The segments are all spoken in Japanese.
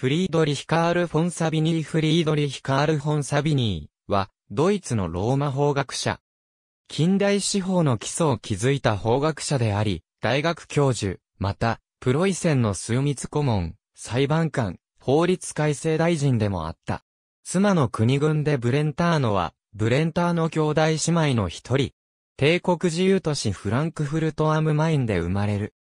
フリードリヒカール・フォン・サビニー・フリードリヒカール・フォン・サビニーは、ドイツのローマ法学者。近代司法の基礎を築いた法学者であり、大学教授、また、プロイセンの枢密顧問、裁判官、法律改正大臣でもあった。妻の国軍でブレンターノは、ブレンターノ兄弟姉妹の一人。帝国自由都市フランクフルト・アム・マインで生まれる。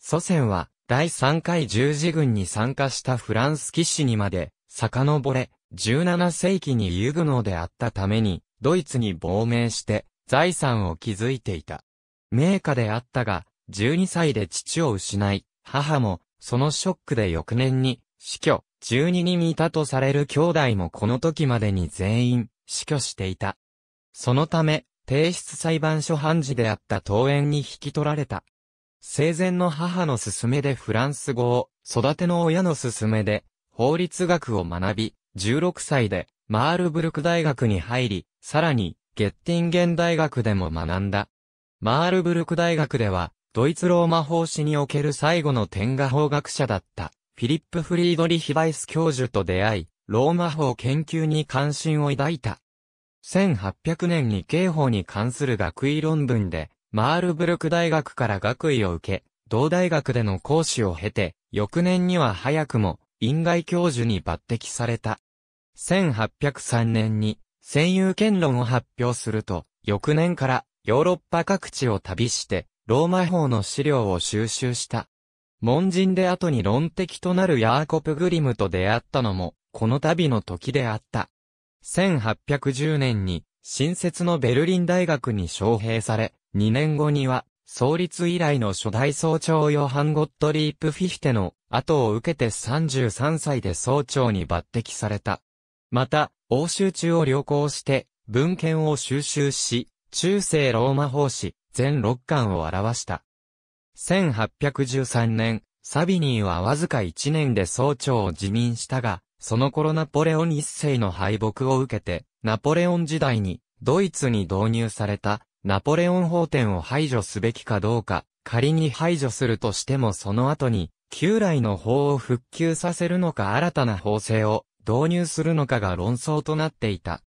祖先は、第3回十字軍に参加したフランス騎士にまで、遡れ、17世紀にユグノーであったために、ドイツに亡命して、財産を築いていた。名家であったが、12歳で父を失い、母も、そのショックで翌年に、死去、12人いたとされる兄弟もこの時までに全員、死去していた。そのため、提出裁判所判事であった当園に引き取られた。生前の母の勧めでフランス語を、育ての親の勧めで、法律学を学び、16歳で、マールブルク大学に入り、さらに、ゲッティンゲン大学でも学んだ。マールブルク大学では、ドイツローマ法史における最後の天下法学者だった、フィリップ・フリードリヒ・バイス教授と出会い、ローマ法研究に関心を抱いた。1800年に刑法に関する学位論文で、マールブルク大学から学位を受け、同大学での講師を経て、翌年には早くも、院外教授に抜擢された。1803年に、戦友権論を発表すると、翌年からヨーロッパ各地を旅して、ローマ法の資料を収集した。門人で後に論的となるヤーコプ・グリムと出会ったのも、この旅の時であった。1810年に、新設のベルリン大学に招聘され、2年後には、創立以来の初代総長ヨハン・ゴットリープ・フィヒテの後を受けて33歳で総長に抜擢された。また、欧州中を旅行して、文献を収集し、中世ローマ法師、全6巻を表した。1813年、サビニーはわずか1年で総長を辞任したが、その頃ナポレオン一世の敗北を受けて、ナポレオン時代に、ドイツに導入された、ナポレオン法典を排除すべきかどうか、仮に排除するとしてもその後に、旧来の法を復旧させるのか新たな法制を導入するのかが論争となっていた。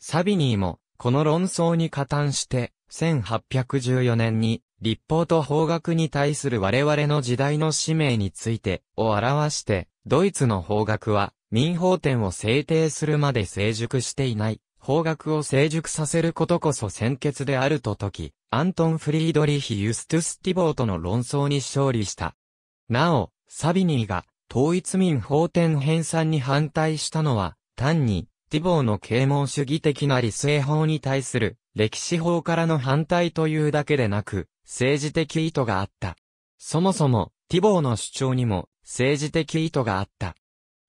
サビニーも、この論争に加担して、1814年に、立法と法学に対する我々の時代の使命について、を表して、ドイツの法学は、民法典を制定するまで成熟していない、方角を成熟させることこそ先決であると説き、アントン・フリードリヒ・ユストゥス・ティボーとの論争に勝利した。なお、サビニーが統一民法典編纂に反対したのは、単に、ティボーの啓蒙主義的な理性法に対する歴史法からの反対というだけでなく、政治的意図があった。そもそも、ティボーの主張にも政治的意図があった。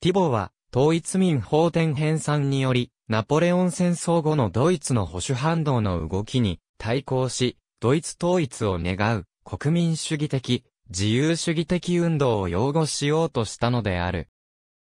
ティボーは、統一民法典編纂により、ナポレオン戦争後のドイツの保守反動の動きに対抗し、ドイツ統一を願う国民主義的、自由主義的運動を擁護しようとしたのである。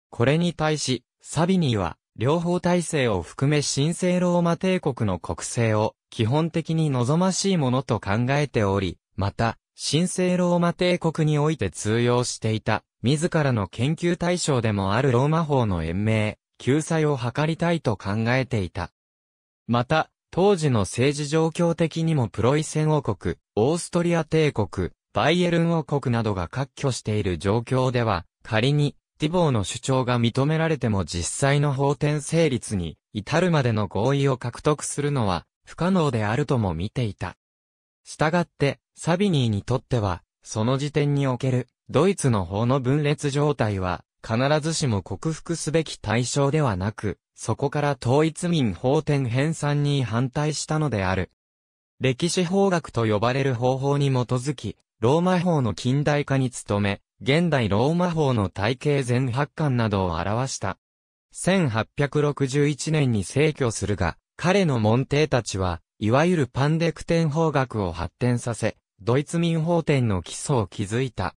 これに対し、サビニーは、両方体制を含め神聖ローマ帝国の国政を基本的に望ましいものと考えており、また、神聖ローマ帝国において通用していた自らの研究対象でもあるローマ法の延命、救済を図りたいと考えていた。また、当時の政治状況的にもプロイセン王国、オーストリア帝国、バイエルン王国などが割拠している状況では、仮に、ティボーの主張が認められても実際の法典成立に至るまでの合意を獲得するのは不可能であるとも見ていた。したがって、サビニーにとっては、その時点におけるドイツの法の分裂状態は、必ずしも克服すべき対象ではなく、そこから統一民法典編纂に反対したのである。歴史法学と呼ばれる方法に基づき、ローマ法の近代化に努め、現代ローマ法の体系全発巻などを表した。1861年に逝去するが、彼の門弟たちは、いわゆるパンデクテン法学を発展させ、ドイツ民法典の基礎を築いた。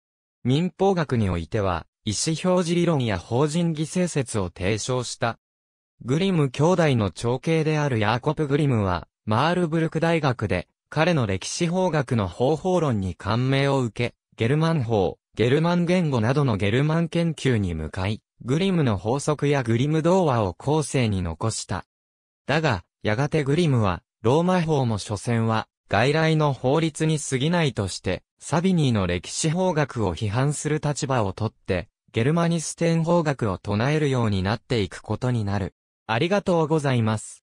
民法学においては、意思表示理論や法人犠牲説を提唱した。グリム兄弟の長兄であるヤーコプ・グリムは、マールブルク大学で、彼の歴史法学の方法論に感銘を受け、ゲルマン法、ゲルマン言語などのゲルマン研究に向かい、グリムの法則やグリム童話を後世に残した。だが、やがてグリムは、ローマ法も所詮は、外来の法律に過ぎないとして、サビニーの歴史法学を批判する立場をとって、ゲルマニステン法学を唱えるようになっていくことになる。ありがとうございます。